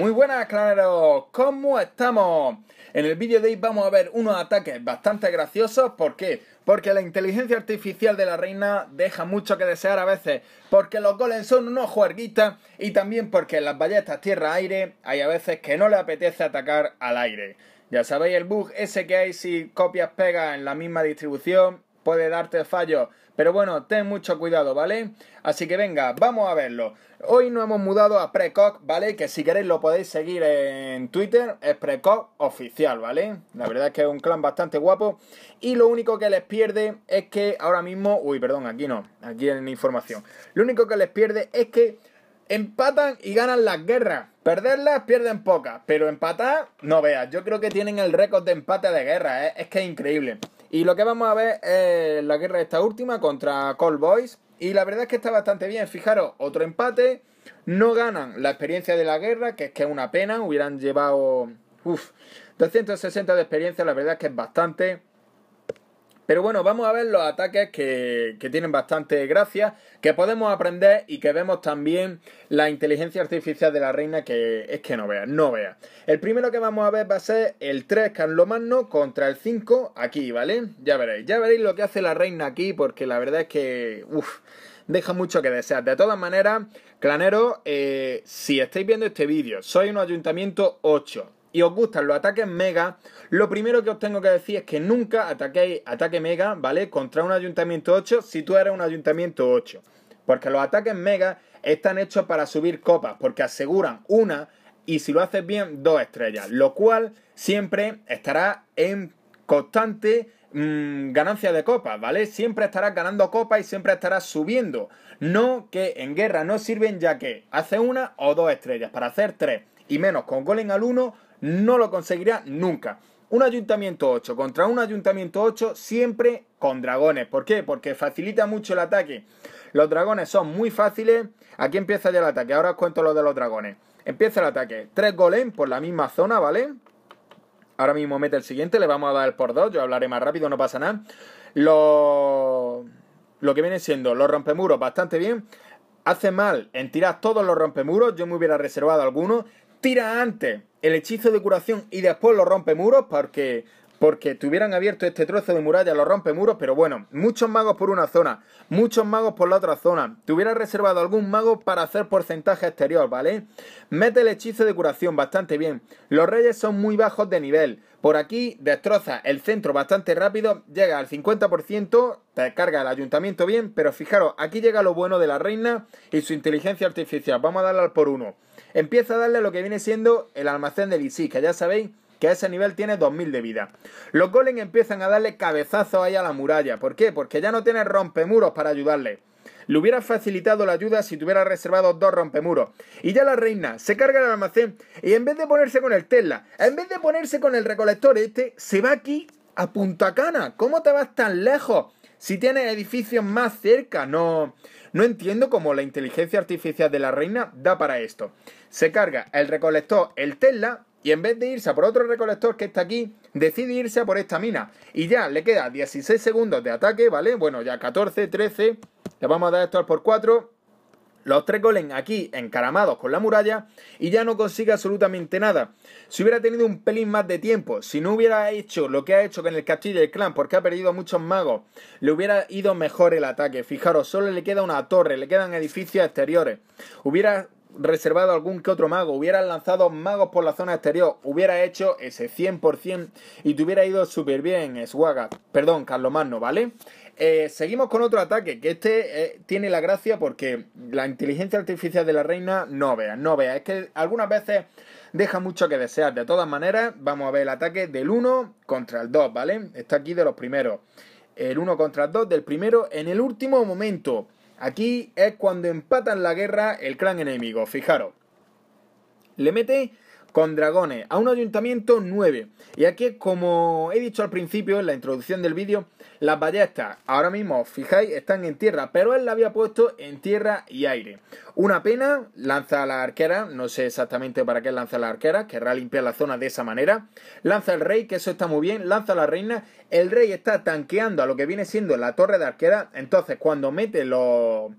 Muy buenas, claneros, ¿cómo estamos? En el vídeo de hoy vamos a ver unos ataques bastante graciosos, ¿por qué? Porque la inteligencia artificial de la reina deja mucho que desear a veces, porque los golems son unos juerguitas y también porque en las ballestas tierra-aire hay a veces que no le apetece atacar al aire. Ya sabéis el bug ese que hay si copias pegas en la misma distribución puede darte fallo pero bueno, ten mucho cuidado, ¿vale? Así que venga, vamos a verlo. Hoy nos hemos mudado a Precoc, ¿vale? Que si queréis lo podéis seguir en Twitter, es Precoc oficial, ¿vale? La verdad es que es un clan bastante guapo. Y lo único que les pierde es que ahora mismo... Uy, perdón, aquí no, aquí en información. Lo único que les pierde es que empatan y ganan las guerras. Perderlas pierden pocas, pero empatar, no veas. Yo creo que tienen el récord de empate de guerra, ¿eh? es que es increíble. Y lo que vamos a ver es la guerra esta última contra Call Boys. Y la verdad es que está bastante bien. Fijaros, otro empate. No ganan la experiencia de la guerra, que es que es una pena. Hubieran llevado. 260 de experiencia, la verdad es que es bastante. Pero bueno, vamos a ver los ataques que, tienen bastante gracia, que podemos aprender y que vemos también la inteligencia artificial de la reina que es que no vea, no vea. El primero que vamos a ver va a ser el 3 Carlomagno contra el 5 aquí, ¿vale? Ya veréis, ya veréis lo que hace la reina aquí porque la verdad es que, uff, deja mucho que desear. De todas maneras, Clanero, eh, si estáis viendo este vídeo, soy un ayuntamiento 8 y os gustan los ataques mega, lo primero que os tengo que decir es que nunca ataquéis ataque mega, ¿vale? Contra un ayuntamiento 8 si tú eres un ayuntamiento 8. Porque los ataques mega están hechos para subir copas, porque aseguran una y si lo haces bien, dos estrellas. Lo cual siempre estará en constante mm, ganancia de copas, ¿vale? Siempre estarás ganando copas y siempre estarás subiendo. No que en guerra no sirven ya que hace una o dos estrellas. Para hacer tres y menos con golem al uno no lo conseguirá nunca. Un ayuntamiento 8 contra un ayuntamiento 8 siempre con dragones. ¿Por qué? Porque facilita mucho el ataque. Los dragones son muy fáciles. Aquí empieza ya el ataque. Ahora os cuento lo de los dragones. Empieza el ataque. Tres golem por la misma zona, ¿vale? Ahora mismo mete el siguiente. Le vamos a dar el por dos. Yo hablaré más rápido, no pasa nada. Lo, lo que viene siendo los rompemuros bastante bien. Hace mal en tirar todos los rompemuros. Yo me hubiera reservado algunos. Tira antes el hechizo de curación y después rompe muros porque porque tuvieran abierto este trozo de muralla, lo rompe muros pero bueno, muchos magos por una zona, muchos magos por la otra zona. Te reservado algún mago para hacer porcentaje exterior, ¿vale? Mete el hechizo de curación bastante bien. Los reyes son muy bajos de nivel. Por aquí destroza el centro bastante rápido, llega al 50%, te carga el ayuntamiento bien, pero fijaros, aquí llega lo bueno de la reina y su inteligencia artificial. Vamos a darle al por uno empieza a darle lo que viene siendo el almacén del Isis, que ya sabéis que a ese nivel tiene 2000 de vida. Los golem empiezan a darle cabezazos ahí a la muralla. ¿Por qué? Porque ya no tiene rompemuros para ayudarle. Le hubiera facilitado la ayuda si tuviera reservado dos rompemuros. Y ya la reina se carga el almacén y en vez de ponerse con el Tesla, en vez de ponerse con el recolector este, se va aquí a Punta Cana. ¿Cómo te vas tan lejos? Si tienes edificios más cerca, no, no entiendo cómo la inteligencia artificial de la reina da para esto. Se carga el recolector, el Tesla, y en vez de irse a por otro recolector que está aquí, decide irse a por esta mina. Y ya le queda 16 segundos de ataque, ¿vale? Bueno, ya 14, 13. Le vamos a dar esto al por 4 los tres goles aquí encaramados con la muralla y ya no consigue absolutamente nada. Si hubiera tenido un pelín más de tiempo, si no hubiera hecho lo que ha hecho con el castillo del Clan, porque ha perdido muchos magos, le hubiera ido mejor el ataque. Fijaros, solo le queda una torre, le quedan edificios exteriores. Hubiera reservado algún que otro mago, hubiera lanzado magos por la zona exterior, hubiera hecho ese 100% y te hubiera ido súper bien, Swaga. Perdón, Carlos Magno, ¿vale? Eh, seguimos con otro ataque, que este eh, tiene la gracia porque la inteligencia artificial de la reina no vea, no vea. Es que algunas veces deja mucho que desear. De todas maneras, vamos a ver el ataque del 1 contra el 2, ¿vale? Está aquí de los primeros. El 1 contra el 2 del primero en el último momento. Aquí es cuando empatan la guerra el clan enemigo, fijaros. Le mete con dragones a un ayuntamiento 9. Y aquí, como he dicho al principio, en la introducción del vídeo, las ballestas, ahora mismo, fijáis, están en tierra, pero él la había puesto en tierra y aire. Una pena, lanza a la arquera, no sé exactamente para qué lanza a la arquera, querrá limpiar la zona de esa manera. Lanza el rey, que eso está muy bien, lanza a la reina, el rey está tanqueando a lo que viene siendo la torre de arquera, entonces cuando mete los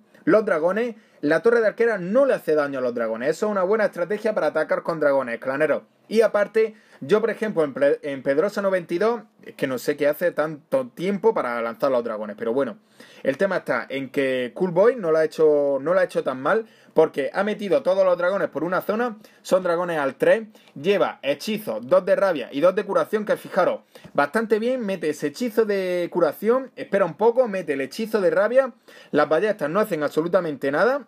dragones la torre de arquera no le hace daño a los dragones. Eso es una buena estrategia para atacar con dragones, clanero. Y aparte, yo por ejemplo en, Pedrosa 92, es que no sé qué hace tanto tiempo para lanzar los dragones, pero bueno, el tema está en que Coolboy no lo ha hecho, no lo ha hecho tan mal porque ha metido todos los dragones por una zona, son dragones al 3, lleva hechizos, 2 de rabia y 2 de curación, que fijaros, bastante bien, mete ese hechizo de curación, espera un poco, mete el hechizo de rabia, las ballestas no hacen absolutamente nada,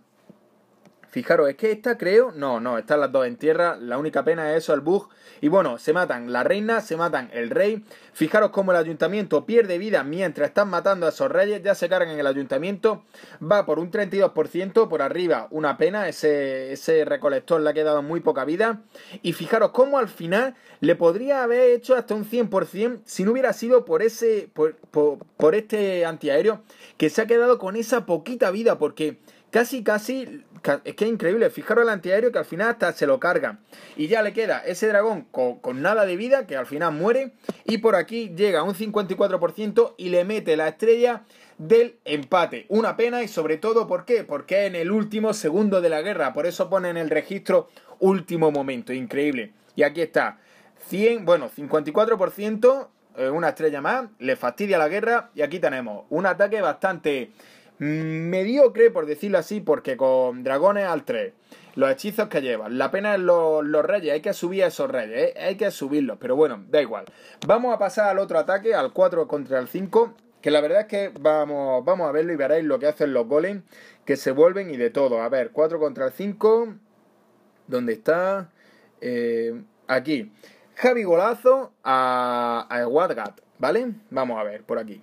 Fijaros, es que esta creo... No, no, están las dos en tierra. La única pena es eso, el bug. Y bueno, se matan la reina, se matan el rey. Fijaros cómo el ayuntamiento pierde vida mientras están matando a esos reyes. Ya se cargan en el ayuntamiento. Va por un 32%, por arriba una pena. Ese, ese recolector le ha quedado muy poca vida. Y fijaros cómo al final le podría haber hecho hasta un 100% si no hubiera sido por ese por, por este antiaéreo que se ha quedado con esa poquita vida porque Casi, casi, es que es increíble. Fijaros el antiaéreo que al final hasta se lo carga. Y ya le queda ese dragón con, nada de vida que al final muere. Y por aquí llega un 54% y le mete la estrella del empate. Una pena y sobre todo, ¿por qué? Porque en el último segundo de la guerra. Por eso pone en el registro último momento. Increíble. Y aquí está. 100, bueno, 54%, eh, una estrella más, le fastidia la guerra y aquí tenemos un ataque bastante mediocre, por decirlo así, porque con dragones al 3, los hechizos que llevan, la pena es los, reyes, hay que subir a esos reyes, ¿eh? hay que subirlos, pero bueno, da igual. Vamos a pasar al otro ataque, al 4 contra el 5, que la verdad es que vamos, vamos a verlo y veréis lo que hacen los golems, que se vuelven y de todo. A ver, 4 contra el 5, ¿dónde está? Eh, aquí. Javi Golazo a, a Wadgat, ¿vale? Vamos a ver por aquí.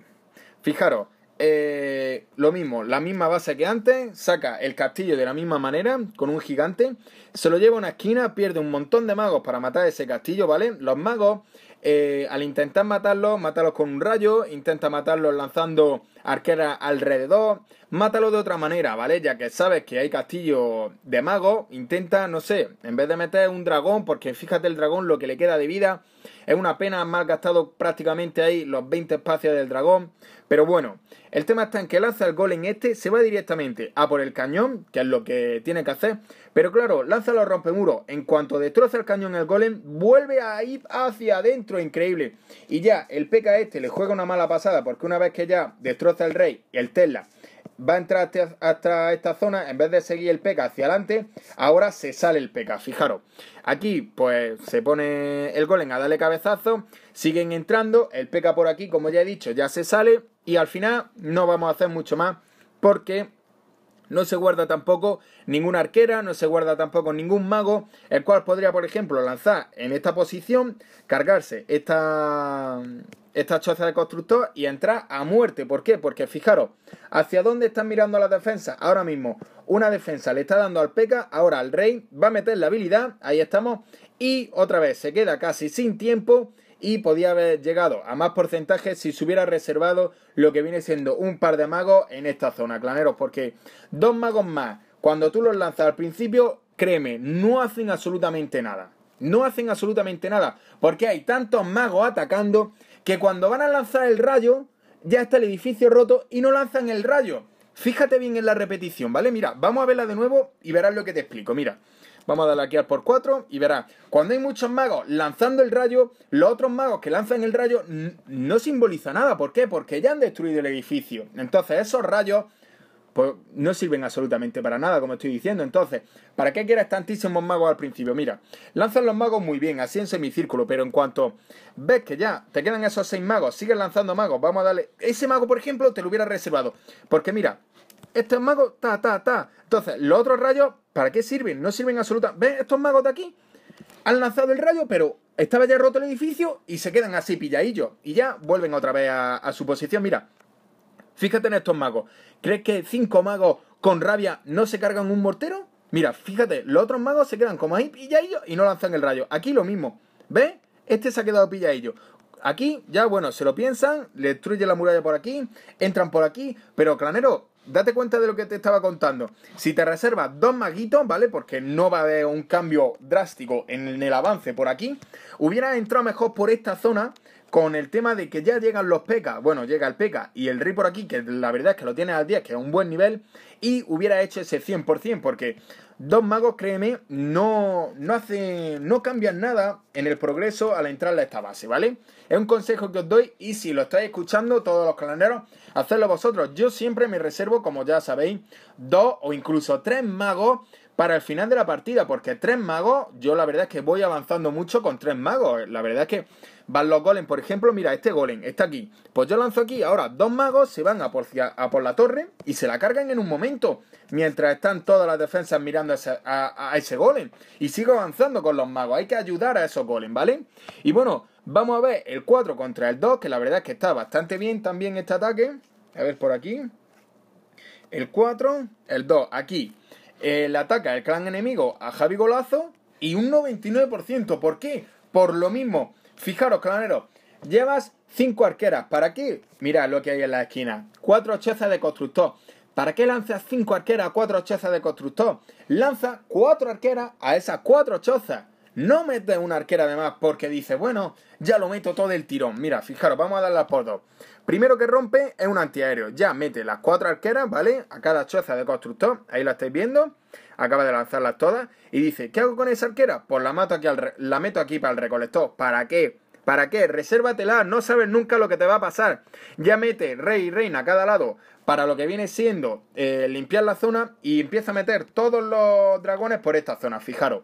Fijaros, eh, lo mismo, la misma base que antes, saca el castillo de la misma manera, con un gigante, se lo lleva a una esquina, pierde un montón de magos para matar ese castillo, ¿vale? Los magos, eh, al intentar matarlos, matarlos con un rayo, intenta matarlos lanzando arquera alrededor. Mátalo de otra manera, ¿vale? Ya que sabes que hay castillo de mago, intenta, no sé, en vez de meter un dragón, porque fíjate el dragón lo que le queda de vida. Es una pena, mal gastado prácticamente ahí los 20 espacios del dragón. Pero bueno, el tema está en que lanza el golem este, se va directamente a por el cañón, que es lo que tiene que hacer. Pero claro, lanza los rompemuros. En cuanto destroza el cañón el golem, vuelve a ir hacia adentro, increíble. Y ya, el PK este le juega una mala pasada, porque una vez que ya destroza el rey el Tesla va a entrar hasta, esta zona, en vez de seguir el Peca hacia adelante, ahora se sale el Peca Fijaros, aquí pues se pone el golem a darle cabezazo, siguen entrando, el Peca por aquí, como ya he dicho, ya se sale y al final no vamos a hacer mucho más porque no se guarda tampoco ninguna arquera, no se guarda tampoco ningún mago, el cual podría, por ejemplo, lanzar en esta posición, cargarse esta, esta choza de constructor y entrar a muerte. ¿Por qué? Porque fijaros, ¿hacia dónde están mirando las defensas? Ahora mismo, una defensa le está dando al Peca, ahora al Rey, va a meter la habilidad, ahí estamos, y otra vez se queda casi sin tiempo y podía haber llegado a más porcentajes si se hubiera reservado lo que viene siendo un par de magos en esta zona, claneros, porque dos magos más, cuando tú los lanzas al principio, créeme, no hacen absolutamente nada. No hacen absolutamente nada, porque hay tantos magos atacando que cuando van a lanzar el rayo, ya está el edificio roto y no lanzan el rayo. Fíjate bien en la repetición, ¿vale? Mira, vamos a verla de nuevo y verás lo que te explico. Mira, Vamos a darle aquí al por 4 y verá, cuando hay muchos magos lanzando el rayo, los otros magos que lanzan el rayo no simboliza nada. ¿Por qué? Porque ya han destruido el edificio. Entonces esos rayos pues, no sirven absolutamente para nada, como estoy diciendo. Entonces, ¿para qué quieres tantísimos magos al principio? Mira, lanzan los magos muy bien, así en semicírculo, pero en cuanto ves que ya te quedan esos seis magos, sigues lanzando magos, vamos a darle... Ese mago, por ejemplo, te lo hubiera reservado. Porque mira, este mago, ta, ta, ta. Entonces, los otros rayos ¿Para qué sirven? No sirven absolutamente. ¿Ves estos magos de aquí? Han lanzado el rayo, pero estaba ya roto el edificio y se quedan así pilladillos. Y ya vuelven otra vez a, su posición. Mira, fíjate en estos magos. ¿Crees que cinco magos con rabia no se cargan un mortero? Mira, fíjate, los otros magos se quedan como ahí pilladillos y no lanzan el rayo. Aquí lo mismo. ¿Ves? Este se ha quedado pilladillo aquí ya, bueno, se lo piensan, le destruye la muralla por aquí, entran por aquí, pero Clanero, date cuenta de lo que te estaba contando. Si te reservas dos maguitos, ¿vale? Porque no va a haber un cambio drástico en el avance por aquí. Hubieras entrado mejor por esta zona con el tema de que ya llegan los PK, e bueno, llega el P.E.K.K.A. y el rey por aquí, que la verdad es que lo tiene al 10, que es un buen nivel, y hubiera hecho ese 100%, porque dos magos, créeme, no, no, no cambian nada en el progreso al entrar a esta base, ¿vale? Es un consejo que os doy y si lo estáis escuchando todos los calenderos, hacedlo vosotros. Yo siempre me reservo, como ya sabéis, dos o incluso tres magos para el final de la partida, porque tres magos, yo la verdad es que voy avanzando mucho con tres magos. La verdad es que van los golems, por ejemplo, mira, este golem está aquí. Pues yo lanzo aquí, ahora dos magos se van a por, la torre y se la cargan en un momento, mientras están todas las defensas mirando a ese, a ese golem. Y sigo avanzando con los magos, hay que ayudar a esos golems, ¿vale? Y bueno, vamos a ver el 4 contra el 2, que la verdad es que está bastante bien también este ataque. A ver por aquí. El 4, el 2, aquí. El ataca el clan enemigo a Javi Golazo y un 99%. ¿Por qué? Por lo mismo. Fijaros, clanero, llevas 5 arqueras. ¿Para qué? Mira lo que hay en la esquina. 4 chozas de constructor. ¿Para qué lanzas 5 arqueras a 4 chozas de constructor? Lanza 4 arqueras a esas 4 chozas. No mete una arquera de más porque dice, bueno, ya lo meto todo el tirón. Mira, fijaros, vamos a darlas por dos. Primero que rompe es un antiaéreo. Ya mete las cuatro arqueras, ¿vale? A cada choza de constructor. Ahí la estáis viendo. Acaba de lanzarlas todas. Y dice, ¿qué hago con esa arquera? Pues la, mato aquí la meto aquí para el recolector. ¿Para qué? ¿Para qué? Resérvatela, no sabes nunca lo que te va a pasar. Ya mete rey y reina a cada lado para lo que viene siendo eh, limpiar la zona y empieza a meter todos los dragones por esta zona. Fijaros.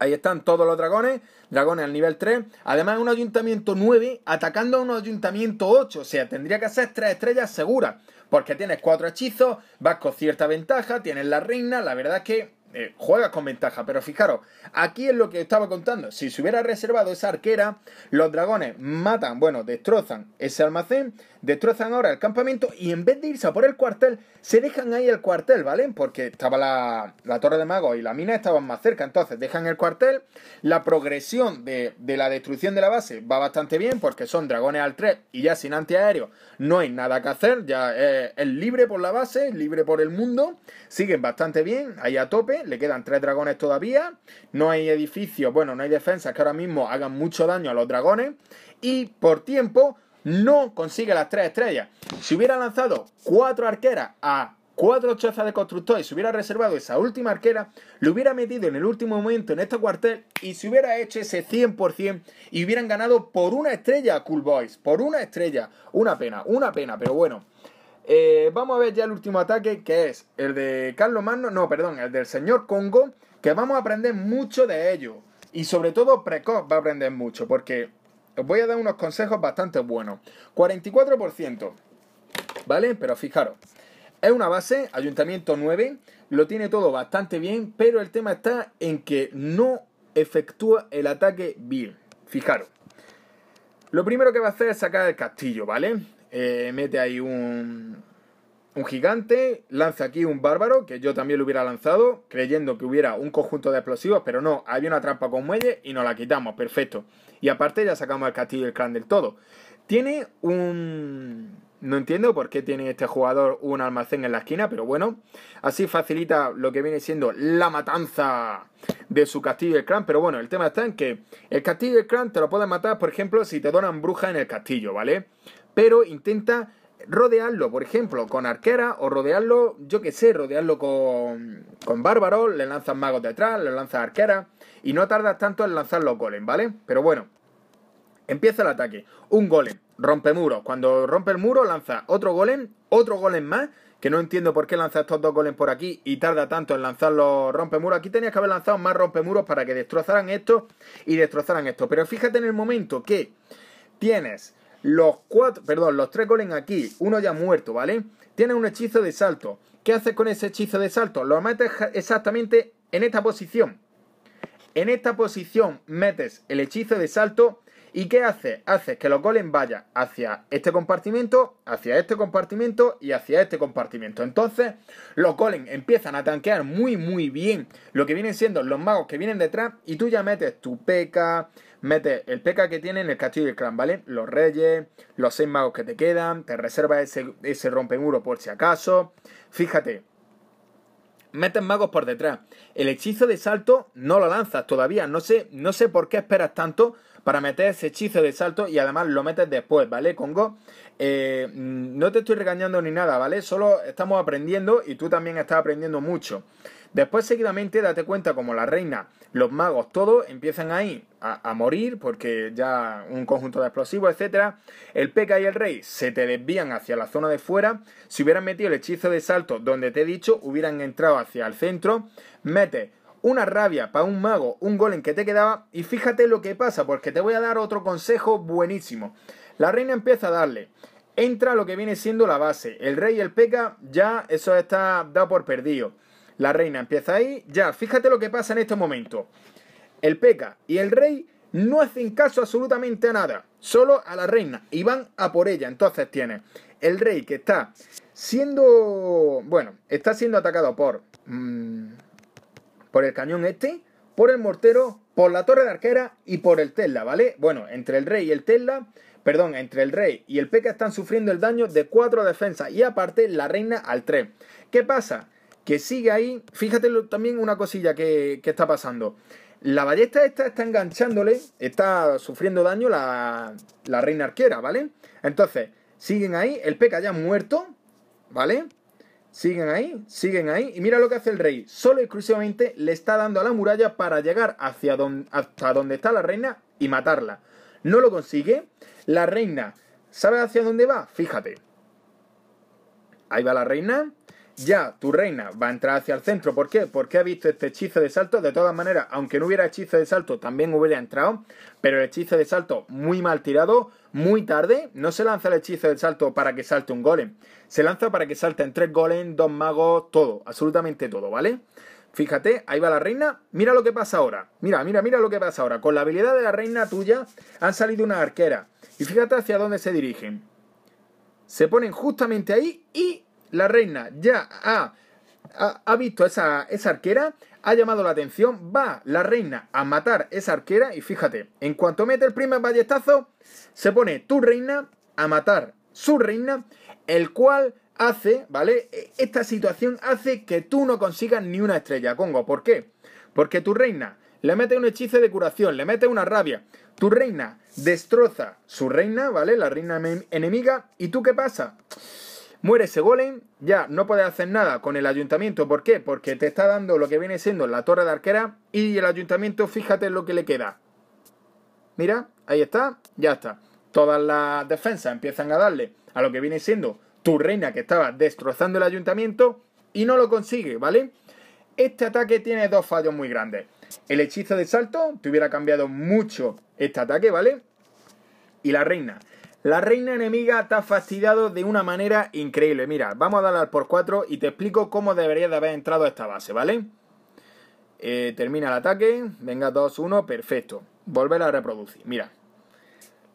Ahí están todos los dragones, dragones al nivel 3. Además, un ayuntamiento 9 atacando a un ayuntamiento 8. O sea, tendría que ser 3 estrellas seguras. Porque tienes 4 hechizos, vas con cierta ventaja, tienes la reina. La verdad es que eh, juegas con ventaja. Pero fijaros, aquí es lo que estaba contando. Si se hubiera reservado esa arquera, los dragones matan, bueno, destrozan ese almacén. Destrozan ahora el campamento y en vez de irse a por el cuartel, se dejan ahí el cuartel, ¿vale? Porque estaba la, torre de magos y la mina estaban más cerca. Entonces dejan el cuartel. La progresión de, la destrucción de la base va bastante bien porque son dragones al 3 y ya sin antiaéreo no hay nada que hacer. Ya eh, es, libre por la base, libre por el mundo. Siguen bastante bien, ahí a tope. Le quedan tres dragones todavía. No hay edificios, bueno, no hay defensas que ahora mismo hagan mucho daño a los dragones. Y por tiempo no consigue las tres estrellas. Si hubiera lanzado cuatro arqueras a cuatro chozas de constructor y se hubiera reservado esa última arquera, lo hubiera metido en el último momento en este cuartel y se hubiera hecho ese 100% y hubieran ganado por una estrella Cool Boys, por una estrella. Una pena, una pena, pero bueno. Eh, vamos a ver ya el último ataque que es el de Carlos Magno, no, perdón, el del señor Congo, que vamos a aprender mucho de ello. Y sobre todo Precoz va a aprender mucho, porque os voy a dar unos consejos bastante buenos. 44%, ¿vale? Pero fijaros, es una base, Ayuntamiento 9, lo tiene todo bastante bien, pero el tema está en que no efectúa el ataque bien. Fijaros, lo primero que va a hacer es sacar el castillo, ¿vale? Eh, mete ahí un, un gigante, lanza aquí un bárbaro, que yo también lo hubiera lanzado, creyendo que hubiera un conjunto de explosivos, pero no, había una trampa con muelle y nos la quitamos, perfecto. Y aparte ya sacamos el castillo del clan del todo. Tiene un... No entiendo por qué tiene este jugador un almacén en la esquina, pero bueno, así facilita lo que viene siendo la matanza de su castillo del el clan. Pero bueno, el tema está en que el castillo del clan te lo pueden matar, por ejemplo, si te donan bruja en el castillo, ¿vale? Pero intenta rodearlo, por ejemplo, con arquera o rodearlo, yo qué sé, rodearlo con, Bárbaros bárbaro, le lanzas magos detrás, le lanzas arquera y no tardas tanto en lanzar los golems, ¿vale? Pero bueno, empieza el ataque. Un golem, rompe muros. Cuando rompe el muro, lanza otro golem, otro golem más, que no entiendo por qué lanza estos dos golems por aquí y tarda tanto en lanzar los muros Aquí tenías que haber lanzado más rompe muros para que destrozaran esto y destrozaran esto. Pero fíjate en el momento que tienes los cuatro, perdón, los tres golems aquí, uno ya muerto, ¿vale? Tienen un hechizo de salto. ¿Qué haces con ese hechizo de salto? Lo metes exactamente en esta posición. En esta posición metes el hechizo de salto ¿Y qué hace? Hace que los golems vayan hacia este compartimiento hacia este compartimento y hacia este compartimento. Entonces, los golems empiezan a tanquear muy, muy bien lo que vienen siendo los magos que vienen detrás y tú ya metes tu peca, mete el Peca que tiene en el castillo del clan, ¿vale? Los reyes, los seis magos que te quedan, te reservas ese, ese muro por si acaso. Fíjate, metes magos por detrás. El hechizo de salto no lo lanzas todavía. No sé, no sé por qué esperas tanto para meter ese hechizo de salto y además lo metes después, ¿vale? Congo, eh, mm, no te estoy regañando ni nada, ¿vale? Solo estamos aprendiendo y tú también estás aprendiendo mucho. Después, seguidamente, date cuenta como la reina, los magos, todos empiezan ahí a, a morir porque ya un conjunto de explosivos, etcétera. El P.K. y el rey se te desvían hacia la zona de fuera. Si hubieran metido el hechizo de salto donde te he dicho, hubieran entrado hacia el centro. Mete una rabia para un mago, un golem que te quedaba. Y fíjate lo que pasa, porque te voy a dar otro consejo buenísimo. La reina empieza a darle. Entra lo que viene siendo la base. El rey y el peca, ya eso está dado por perdido. La reina empieza ahí. Ya, fíjate lo que pasa en este momento. El peca y el rey no hacen caso absolutamente a nada, solo a la reina, y van a por ella. Entonces tiene el rey que está siendo, bueno, está siendo atacado por mm, por el cañón este, por el mortero, por la torre de arquera y por el Tesla, ¿vale? Bueno, entre el rey y el Tesla, perdón, entre el rey y el P.K. E están sufriendo el daño de cuatro defensas y aparte la reina al 3. ¿Qué pasa? Que sigue ahí, fíjate también una cosilla que, está pasando. La ballesta esta está enganchándole, está sufriendo daño la, la reina arquera, ¿vale? Entonces, siguen ahí, el P.K. E ya muerto, ¿vale? Siguen ahí, siguen ahí. Y mira lo que hace el rey. Solo exclusivamente le está dando a la muralla para llegar hacia hasta donde está la reina y matarla. No lo consigue. La reina, ¿sabe hacia dónde va? Fíjate. Ahí va la reina ya tu reina va a entrar hacia el centro. ¿Por qué? Porque ha visto este hechizo de salto. De todas maneras, aunque no hubiera hechizo de salto, también hubiera entrado. Pero el hechizo de salto muy mal tirado, muy tarde. No se lanza el hechizo de salto para que salte un golem. Se lanza para que salten tres golems, dos magos, todo. Absolutamente todo, ¿vale? Fíjate, ahí va la reina. Mira lo que pasa ahora. Mira, mira, mira lo que pasa ahora. Con la habilidad de la reina tuya han salido una arquera. Y fíjate hacia dónde se dirigen. Se ponen justamente ahí y la reina ya ha, ha, visto esa, esa arquera, ha llamado la atención, va la reina a matar esa arquera y fíjate, en cuanto mete el primer ballestazo, se pone tu reina a matar su reina, el cual hace, ¿vale? E, esta situación hace que tú no consigas ni una estrella, Congo. ¿Por qué? Porque tu reina le mete un hechizo de curación, le mete una rabia. Tu reina destroza su reina, ¿vale? La reina enemiga. ¿Y tú qué pasa? Muere ese golem, ya no puedes hacer nada con el ayuntamiento. ¿Por qué? Porque te está dando lo que viene siendo la torre de arquera y el ayuntamiento, fíjate lo que le queda. Mira, ahí está, ya está. Todas las defensas empiezan a darle a lo que viene siendo tu reina que estaba destrozando el ayuntamiento y no lo consigue, ¿vale? Este ataque tiene dos fallos muy grandes. El hechizo de salto te hubiera cambiado mucho este ataque, ¿vale? Y la reina la reina enemiga está ha fastidiado de una manera increíble. Mira, vamos a darle al por 4 y te explico cómo deberías de haber entrado a esta base, ¿vale? Eh, termina el ataque. Venga, 2, 1, perfecto. Volver a reproducir. Mira.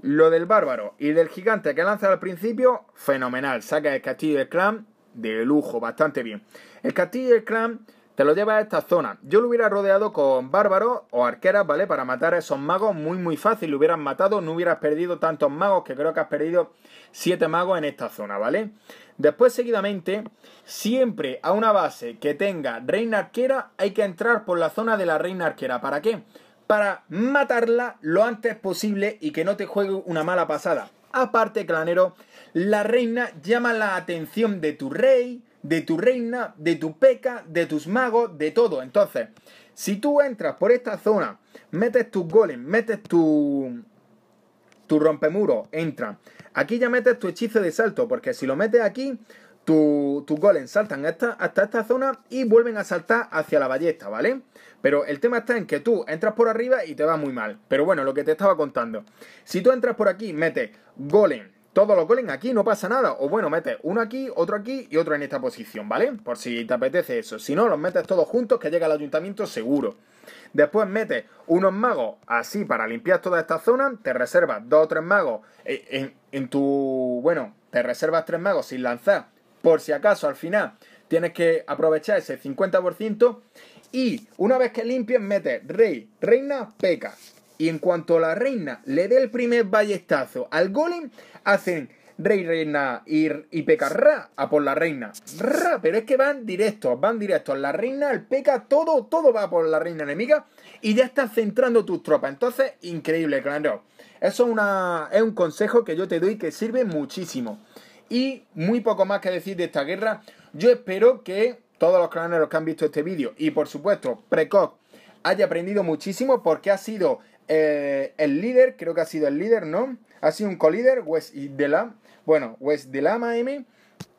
Lo del bárbaro y del gigante que lanza al principio, fenomenal. Saca el castillo del clan de lujo, bastante bien. El castillo del clan te lo lleva a esta zona. Yo lo hubiera rodeado con bárbaros o arqueras, ¿vale? Para matar a esos magos muy muy fácil, lo hubieras matado, no hubieras perdido tantos magos, que creo que has perdido 7 magos en esta zona, ¿vale? Después seguidamente, siempre a una base que tenga reina arquera, hay que entrar por la zona de la reina arquera. ¿Para qué? Para matarla lo antes posible y que no te juegue una mala pasada. Aparte, clanero, la reina llama la atención de tu rey, de tu reina, de tu peca, de tus magos, de todo. Entonces, si tú entras por esta zona, metes tus golem, metes tu, tu rompemuro, entra. Aquí ya metes tu hechizo de salto, porque si lo metes aquí, tus tu golems saltan hasta, hasta esta zona y vuelven a saltar hacia la ballesta, ¿vale? Pero el tema está en que tú entras por arriba y te va muy mal. Pero bueno, lo que te estaba contando. Si tú entras por aquí, metes golem, todos los golen aquí, no pasa nada. O bueno, metes uno aquí, otro aquí y otro en esta posición, ¿vale? Por si te apetece eso. Si no, los metes todos juntos que llega al ayuntamiento seguro. Después metes unos magos así para limpiar toda esta zona. Te reservas dos o tres magos e, en, tu... Bueno, te reservas tres magos sin lanzar. Por si acaso al final tienes que aprovechar ese 50%. Y una vez que limpies, metes rey, reina, peca. Y en cuanto la reina le dé el primer ballestazo al golem, hacen rey, reina y, y peca a por la reina. pero es que van directos, van directos. La reina, el peca, todo, todo va por la reina enemiga y ya estás centrando tus tropas. Entonces, increíble, claro. Eso es, es un consejo que yo te doy que sirve muchísimo. Y muy poco más que decir de esta guerra. Yo espero que todos los claneros que han visto este vídeo y por supuesto Precoz haya aprendido muchísimo porque ha sido eh, el líder, creo que ha sido el líder, ¿no? Ha sido un colíder, Wes La bueno, Wes La Miami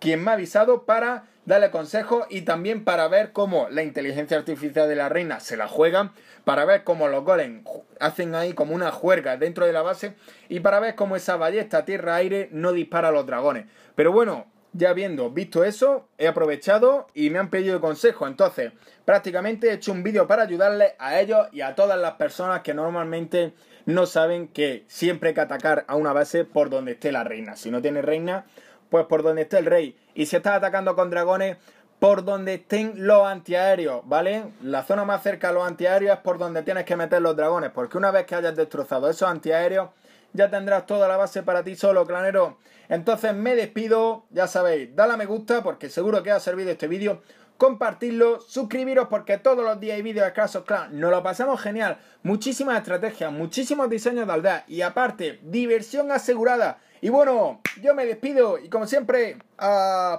quien me ha avisado para darle consejos y también para ver cómo la inteligencia artificial de la reina se la juega, para ver cómo los golems hacen ahí como una juerga dentro de la base y para ver cómo esa ballesta tierra-aire no dispara a los dragones. Pero bueno, ya habiendo visto eso, he aprovechado y me han pedido consejo. Entonces, prácticamente he hecho un vídeo para ayudarles a ellos y a todas las personas que normalmente no saben que siempre hay que atacar a una base por donde esté la reina. Si no tiene reina, pues por donde esté el rey. Y si estás atacando con dragones, por donde estén los antiaéreos, ¿vale? La zona más cerca a los antiaéreos es por donde tienes que meter los dragones, porque una vez que hayas destrozado esos antiaéreos, ya tendrás toda la base para ti solo, clanero. Entonces me despido, ya sabéis, dale a me gusta porque seguro que ha servido este vídeo, compartidlo, suscribiros porque todos los días hay vídeos de Clash of nos lo pasamos genial, muchísimas estrategias, muchísimos diseños de aldea y aparte, diversión asegurada. Y bueno, yo me despido y como siempre,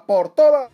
por todas.